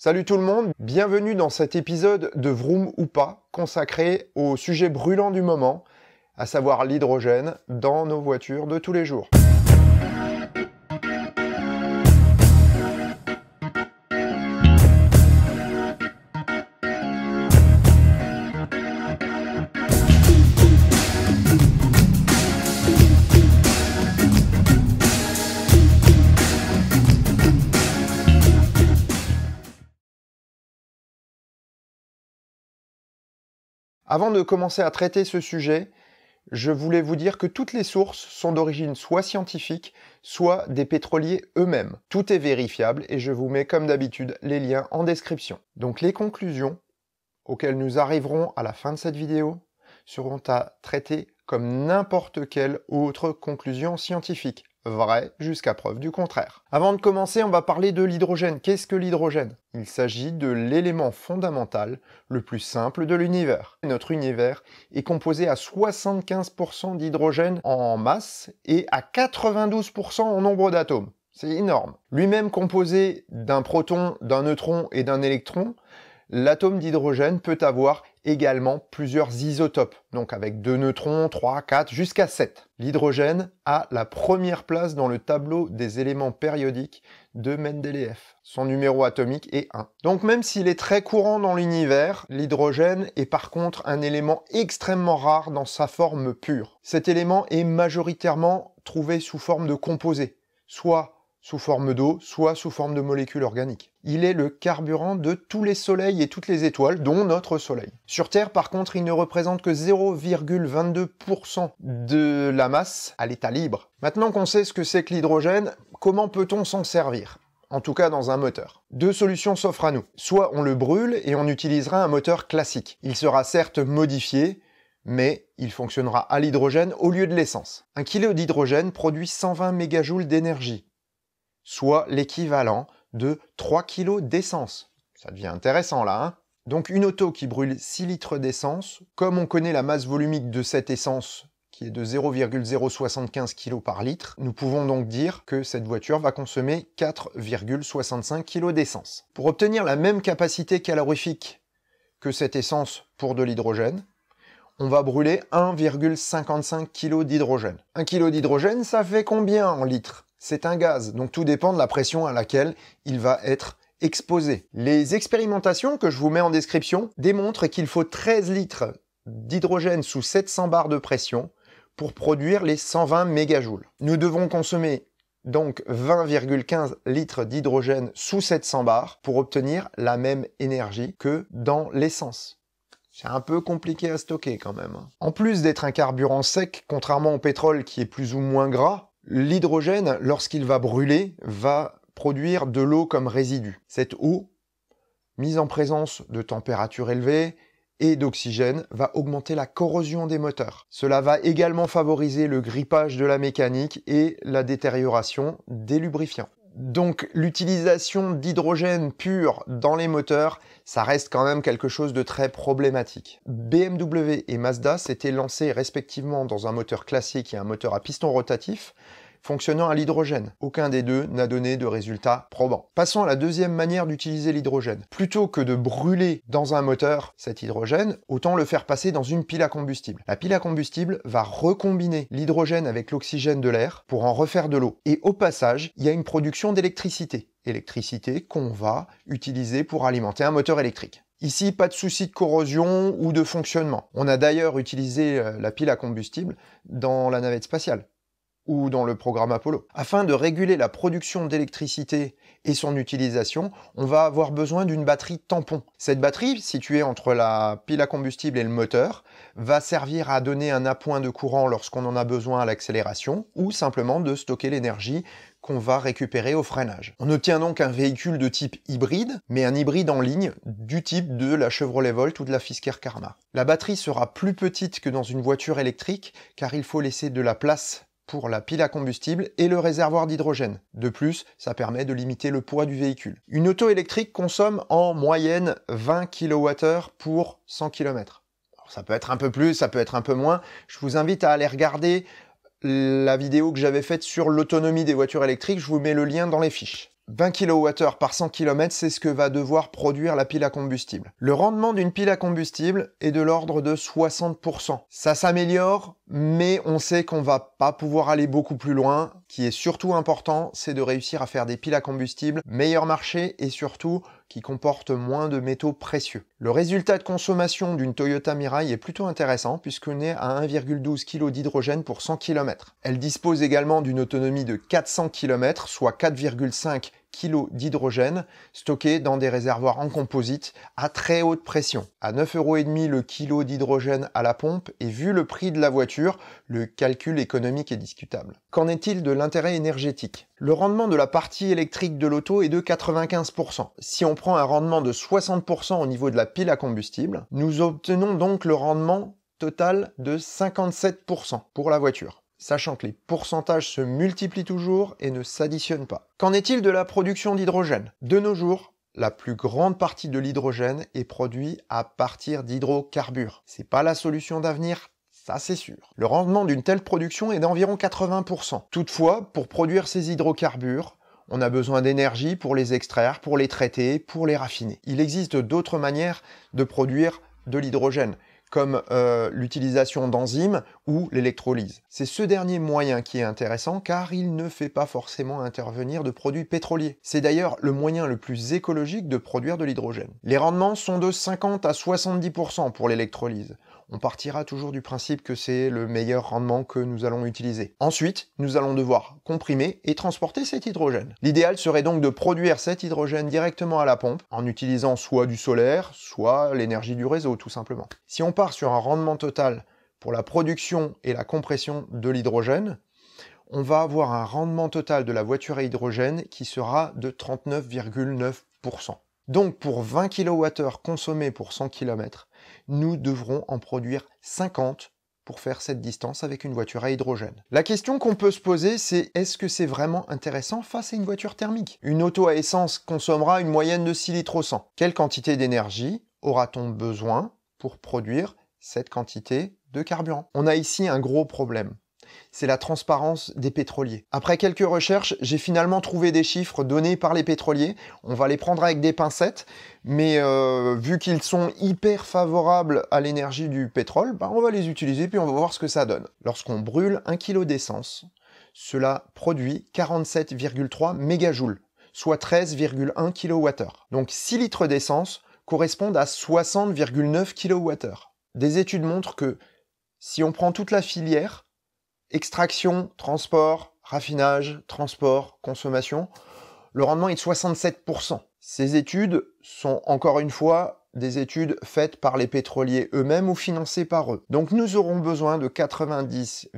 Salut tout le monde, bienvenue dans cet épisode de Vroom ou pas consacré au sujet brûlant du moment, à savoir l'hydrogène dans nos voitures de tous les jours. Avant de commencer à traiter ce sujet, je voulais vous dire que toutes les sources sont d'origine soit scientifique, soit des pétroliers eux-mêmes. Tout est vérifiable et je vous mets comme d'habitude les liens en description. Donc les conclusions auxquelles nous arriverons à la fin de cette vidéo seront à traiter comme n'importe quelle autre conclusion scientifique. Vrai jusqu'à preuve du contraire. Avant de commencer, on va parler de l'hydrogène. Qu'est-ce que l'hydrogène Il s'agit de l'élément fondamental le plus simple de l'univers. Notre univers est composé à 75% d'hydrogène en masse et à 92% en nombre d'atomes. C'est énorme. Lui-même composé d'un proton, d'un neutron et d'un électron, l'atome d'hydrogène peut avoir également plusieurs isotopes, donc avec deux neutrons, 3, 4, jusqu'à 7. L'hydrogène a la première place dans le tableau des éléments périodiques de Mendeleev. Son numéro atomique est 1. Donc même s'il est très courant dans l'univers, l'hydrogène est par contre un élément extrêmement rare dans sa forme pure. Cet élément est majoritairement trouvé sous forme de composés, soit sous forme d'eau, soit sous forme de molécules organiques. Il est le carburant de tous les soleils et toutes les étoiles, dont notre soleil. Sur Terre, par contre, il ne représente que 0,22% de la masse à l'état libre. Maintenant qu'on sait ce que c'est que l'hydrogène, comment peut-on s'en servir en tout cas dans un moteur. Deux solutions s'offrent à nous. Soit on le brûle et on utilisera un moteur classique. Il sera certes modifié, mais il fonctionnera à l'hydrogène au lieu de l'essence. Un kilo d'hydrogène produit 120 mégajoules d'énergie soit l'équivalent de 3 kg d'essence. Ça devient intéressant là, hein Donc une auto qui brûle 6 litres d'essence, comme on connaît la masse volumique de cette essence qui est de 0,075 kg par litre, nous pouvons donc dire que cette voiture va consommer 4,65 kg d'essence. Pour obtenir la même capacité calorifique que cette essence pour de l'hydrogène, on va brûler 1,55 kg d'hydrogène. 1 kg d'hydrogène, ça fait combien en litres c'est un gaz, donc tout dépend de la pression à laquelle il va être exposé. Les expérimentations que je vous mets en description démontrent qu'il faut 13 litres d'hydrogène sous 700 bars de pression pour produire les 120 mégajoules. Nous devons consommer donc 20,15 litres d'hydrogène sous 700 bars pour obtenir la même énergie que dans l'essence. C'est un peu compliqué à stocker quand même. Hein. En plus d'être un carburant sec, contrairement au pétrole qui est plus ou moins gras, L'hydrogène, lorsqu'il va brûler, va produire de l'eau comme résidu. Cette eau, mise en présence de température élevée et d'oxygène, va augmenter la corrosion des moteurs. Cela va également favoriser le grippage de la mécanique et la détérioration des lubrifiants. Donc l'utilisation d'hydrogène pur dans les moteurs, ça reste quand même quelque chose de très problématique. BMW et Mazda s'étaient lancés respectivement dans un moteur classique et un moteur à piston rotatif, fonctionnant à l'hydrogène. Aucun des deux n'a donné de résultats probants. Passons à la deuxième manière d'utiliser l'hydrogène. Plutôt que de brûler dans un moteur cet hydrogène, autant le faire passer dans une pile à combustible. La pile à combustible va recombiner l'hydrogène avec l'oxygène de l'air pour en refaire de l'eau. Et au passage, il y a une production d'électricité. Électricité, qu'on va utiliser pour alimenter un moteur électrique. Ici, pas de souci de corrosion ou de fonctionnement. On a d'ailleurs utilisé euh, la pile à combustible dans la navette spatiale ou dans le programme Apollo. Afin de réguler la production d'électricité et son utilisation, on va avoir besoin d'une batterie tampon. Cette batterie, située entre la pile à combustible et le moteur, va servir à donner un appoint de courant lorsqu'on en a besoin à l'accélération, ou simplement de stocker l'énergie qu'on va récupérer au freinage. On obtient donc un véhicule de type hybride, mais un hybride en ligne du type de la Chevrolet Volt ou de la Fisker Karma. La batterie sera plus petite que dans une voiture électrique, car il faut laisser de la place pour la pile à combustible et le réservoir d'hydrogène. De plus, ça permet de limiter le poids du véhicule. Une auto électrique consomme en moyenne 20 kWh pour 100 km. ça peut être un peu plus, ça peut être un peu moins. Je vous invite à aller regarder la vidéo que j'avais faite sur l'autonomie des voitures électriques, je vous mets le lien dans les fiches. 20 kWh par 100 km, c'est ce que va devoir produire la pile à combustible. Le rendement d'une pile à combustible est de l'ordre de 60%. Ça s'améliore mais on sait qu'on va pas pouvoir aller beaucoup plus loin. Ce qui est surtout important, c'est de réussir à faire des piles à combustible meilleur marché et surtout qui comportent moins de métaux précieux. Le résultat de consommation d'une Toyota Mirai est plutôt intéressant puisqu'on est à 1,12 kg d'hydrogène pour 100 km. Elle dispose également d'une autonomie de 400 km, soit 4,5 kg d'hydrogène stocké dans des réservoirs en composite à très haute pression. À demi le kilo d'hydrogène à la pompe et vu le prix de la voiture, le calcul économique est discutable. Qu'en est-il de l'intérêt énergétique Le rendement de la partie électrique de l'auto est de 95%. Si on prend un rendement de 60% au niveau de la pile à combustible, nous obtenons donc le rendement total de 57% pour la voiture sachant que les pourcentages se multiplient toujours et ne s'additionnent pas. Qu'en est-il de la production d'hydrogène De nos jours, la plus grande partie de l'hydrogène est produit à partir d'hydrocarbures. C'est pas la solution d'avenir, ça c'est sûr. Le rendement d'une telle production est d'environ 80%. Toutefois, pour produire ces hydrocarbures, on a besoin d'énergie pour les extraire, pour les traiter, pour les raffiner. Il existe d'autres manières de produire de l'hydrogène comme euh, l'utilisation d'enzymes ou l'électrolyse. C'est ce dernier moyen qui est intéressant car il ne fait pas forcément intervenir de produits pétroliers. C'est d'ailleurs le moyen le plus écologique de produire de l'hydrogène. Les rendements sont de 50 à 70% pour l'électrolyse on partira toujours du principe que c'est le meilleur rendement que nous allons utiliser. Ensuite, nous allons devoir comprimer et transporter cet hydrogène. L'idéal serait donc de produire cet hydrogène directement à la pompe, en utilisant soit du solaire, soit l'énergie du réseau, tout simplement. Si on part sur un rendement total pour la production et la compression de l'hydrogène, on va avoir un rendement total de la voiture à hydrogène qui sera de 39,9%. Donc pour 20 kWh consommés pour 100 km, nous devrons en produire 50 pour faire cette distance avec une voiture à hydrogène. La question qu'on peut se poser, c'est est-ce que c'est vraiment intéressant face à une voiture thermique Une auto à essence consommera une moyenne de 6 litres au 100. Quelle quantité d'énergie aura-t-on besoin pour produire cette quantité de carburant On a ici un gros problème c'est la transparence des pétroliers. Après quelques recherches, j'ai finalement trouvé des chiffres donnés par les pétroliers. On va les prendre avec des pincettes, mais euh, vu qu'ils sont hyper favorables à l'énergie du pétrole, bah, on va les utiliser puis on va voir ce que ça donne. Lorsqu'on brûle 1 kilo d'essence, cela produit 47,3 mégajoules, soit 13,1 kWh. Donc 6 litres d'essence correspondent à 60,9 kWh. Des études montrent que si on prend toute la filière, extraction, transport, raffinage, transport, consommation, le rendement est de 67%. Ces études sont encore une fois des études faites par les pétroliers eux-mêmes ou financées par eux. Donc nous aurons besoin de 90,.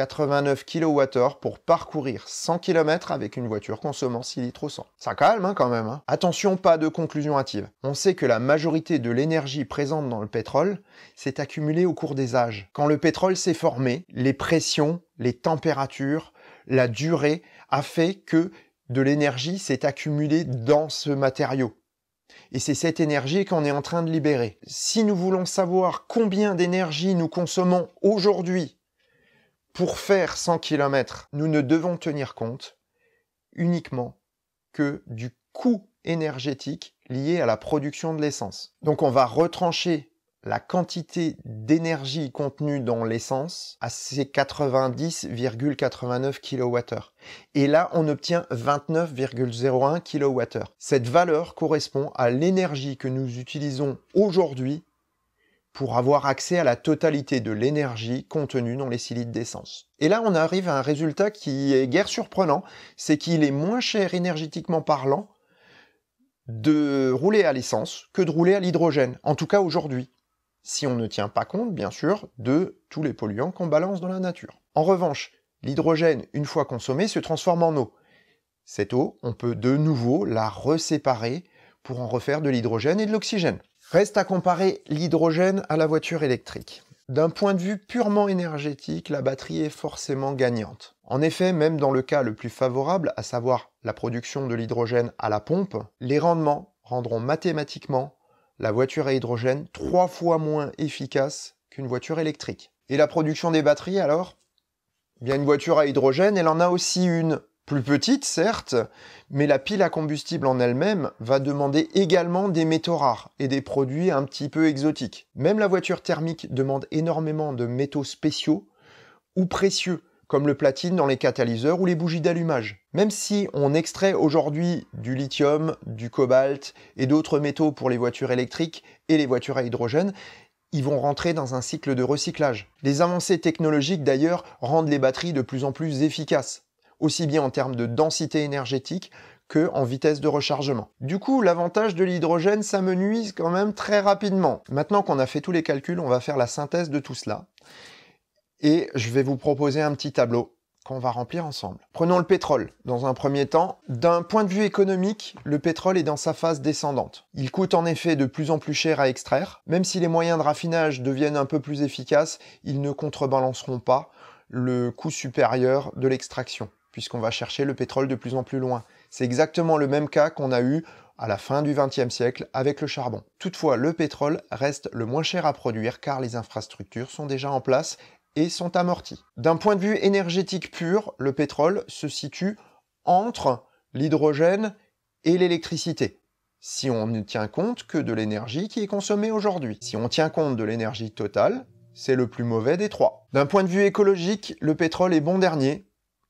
89 kWh pour parcourir 100 km avec une voiture consommant 6 litres au 100. Ça calme hein, quand même. Hein. Attention, pas de conclusion hâtive. On sait que la majorité de l'énergie présente dans le pétrole s'est accumulée au cours des âges. Quand le pétrole s'est formé, les pressions, les températures, la durée a fait que de l'énergie s'est accumulée dans ce matériau. Et c'est cette énergie qu'on est en train de libérer. Si nous voulons savoir combien d'énergie nous consommons aujourd'hui pour faire 100 km, nous ne devons tenir compte uniquement que du coût énergétique lié à la production de l'essence. Donc on va retrancher la quantité d'énergie contenue dans l'essence à ces 90,89 kWh. Et là, on obtient 29,01 kWh. Cette valeur correspond à l'énergie que nous utilisons aujourd'hui pour avoir accès à la totalité de l'énergie contenue dans les 6 d'essence. Et là, on arrive à un résultat qui est guère surprenant, c'est qu'il est moins cher énergétiquement parlant de rouler à l'essence que de rouler à l'hydrogène, en tout cas aujourd'hui, si on ne tient pas compte, bien sûr, de tous les polluants qu'on balance dans la nature. En revanche, l'hydrogène, une fois consommé, se transforme en eau. Cette eau, on peut de nouveau la reséparer pour en refaire de l'hydrogène et de l'oxygène. Reste à comparer l'hydrogène à la voiture électrique. D'un point de vue purement énergétique, la batterie est forcément gagnante. En effet, même dans le cas le plus favorable, à savoir la production de l'hydrogène à la pompe, les rendements rendront mathématiquement la voiture à hydrogène trois fois moins efficace qu'une voiture électrique. Et la production des batteries alors eh Bien une voiture à hydrogène, elle en a aussi une, plus petite certes, mais la pile à combustible en elle-même va demander également des métaux rares et des produits un petit peu exotiques. Même la voiture thermique demande énormément de métaux spéciaux ou précieux, comme le platine dans les catalyseurs ou les bougies d'allumage. Même si on extrait aujourd'hui du lithium, du cobalt et d'autres métaux pour les voitures électriques et les voitures à hydrogène, ils vont rentrer dans un cycle de recyclage. Les avancées technologiques d'ailleurs rendent les batteries de plus en plus efficaces aussi bien en termes de densité énergétique que en vitesse de rechargement. Du coup, l'avantage de l'hydrogène ça me nuise quand même très rapidement. Maintenant qu'on a fait tous les calculs, on va faire la synthèse de tout cela. Et je vais vous proposer un petit tableau qu'on va remplir ensemble. Prenons le pétrole. Dans un premier temps, d'un point de vue économique, le pétrole est dans sa phase descendante. Il coûte en effet de plus en plus cher à extraire. Même si les moyens de raffinage deviennent un peu plus efficaces, ils ne contrebalanceront pas le coût supérieur de l'extraction puisqu'on va chercher le pétrole de plus en plus loin. C'est exactement le même cas qu'on a eu à la fin du XXe siècle avec le charbon. Toutefois, le pétrole reste le moins cher à produire car les infrastructures sont déjà en place et sont amorties. D'un point de vue énergétique pur, le pétrole se situe entre l'hydrogène et l'électricité. Si on ne tient compte que de l'énergie qui est consommée aujourd'hui. Si on tient compte de l'énergie totale, c'est le plus mauvais des trois. D'un point de vue écologique, le pétrole est bon dernier,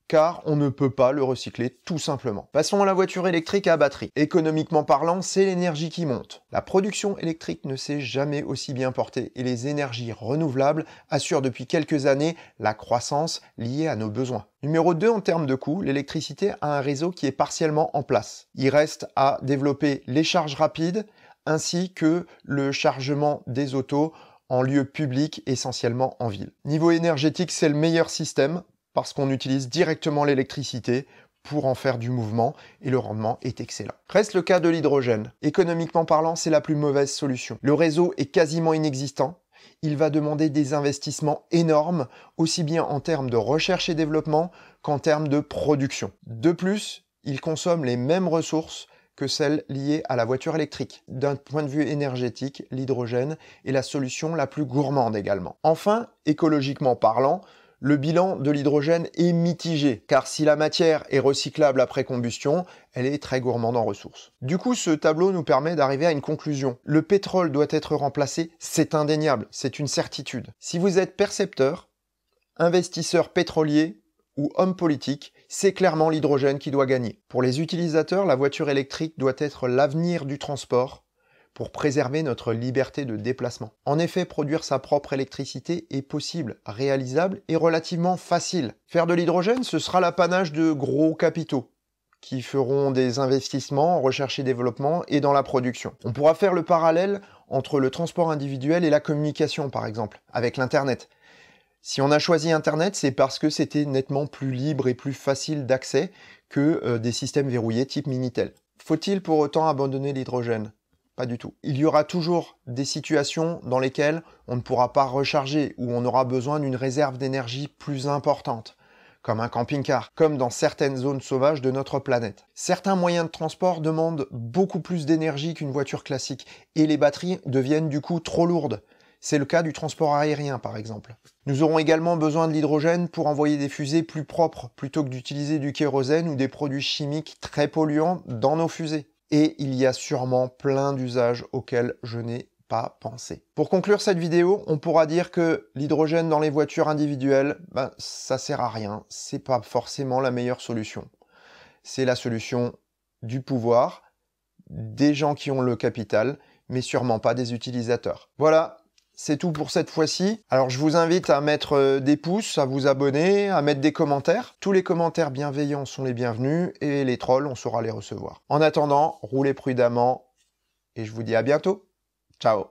car on ne peut pas le recycler tout simplement. Passons à la voiture électrique à batterie. Économiquement parlant, c'est l'énergie qui monte. La production électrique ne s'est jamais aussi bien portée et les énergies renouvelables assurent depuis quelques années la croissance liée à nos besoins. Numéro 2 en termes de coût, l'électricité a un réseau qui est partiellement en place. Il reste à développer les charges rapides ainsi que le chargement des autos en lieu public, essentiellement en ville. Niveau énergétique, c'est le meilleur système parce qu'on utilise directement l'électricité pour en faire du mouvement et le rendement est excellent. Reste le cas de l'hydrogène. Économiquement parlant, c'est la plus mauvaise solution. Le réseau est quasiment inexistant. Il va demander des investissements énormes, aussi bien en termes de recherche et développement qu'en termes de production. De plus, il consomme les mêmes ressources que celles liées à la voiture électrique. D'un point de vue énergétique, l'hydrogène est la solution la plus gourmande également. Enfin, écologiquement parlant, le bilan de l'hydrogène est mitigé, car si la matière est recyclable après combustion, elle est très gourmande en ressources. Du coup, ce tableau nous permet d'arriver à une conclusion. Le pétrole doit être remplacé, c'est indéniable, c'est une certitude. Si vous êtes percepteur, investisseur pétrolier ou homme politique, c'est clairement l'hydrogène qui doit gagner. Pour les utilisateurs, la voiture électrique doit être l'avenir du transport pour préserver notre liberté de déplacement. En effet, produire sa propre électricité est possible, réalisable et relativement facile. Faire de l'hydrogène, ce sera l'apanage de gros capitaux qui feront des investissements en recherche et développement et dans la production. On pourra faire le parallèle entre le transport individuel et la communication, par exemple, avec l'Internet. Si on a choisi Internet, c'est parce que c'était nettement plus libre et plus facile d'accès que euh, des systèmes verrouillés type Minitel. Faut-il pour autant abandonner l'hydrogène pas du tout. Il y aura toujours des situations dans lesquelles on ne pourra pas recharger ou on aura besoin d'une réserve d'énergie plus importante, comme un camping-car, comme dans certaines zones sauvages de notre planète. Certains moyens de transport demandent beaucoup plus d'énergie qu'une voiture classique et les batteries deviennent du coup trop lourdes. C'est le cas du transport aérien par exemple. Nous aurons également besoin de l'hydrogène pour envoyer des fusées plus propres plutôt que d'utiliser du kérosène ou des produits chimiques très polluants dans nos fusées et il y a sûrement plein d'usages auxquels je n'ai pas pensé. Pour conclure cette vidéo, on pourra dire que l'hydrogène dans les voitures individuelles, ben, ça sert à rien, c'est pas forcément la meilleure solution. C'est la solution du pouvoir, des gens qui ont le capital, mais sûrement pas des utilisateurs. Voilà, c'est tout pour cette fois-ci. Alors je vous invite à mettre euh, des pouces, à vous abonner, à mettre des commentaires. Tous les commentaires bienveillants sont les bienvenus et les trolls, on saura les recevoir. En attendant, roulez prudemment et je vous dis à bientôt. Ciao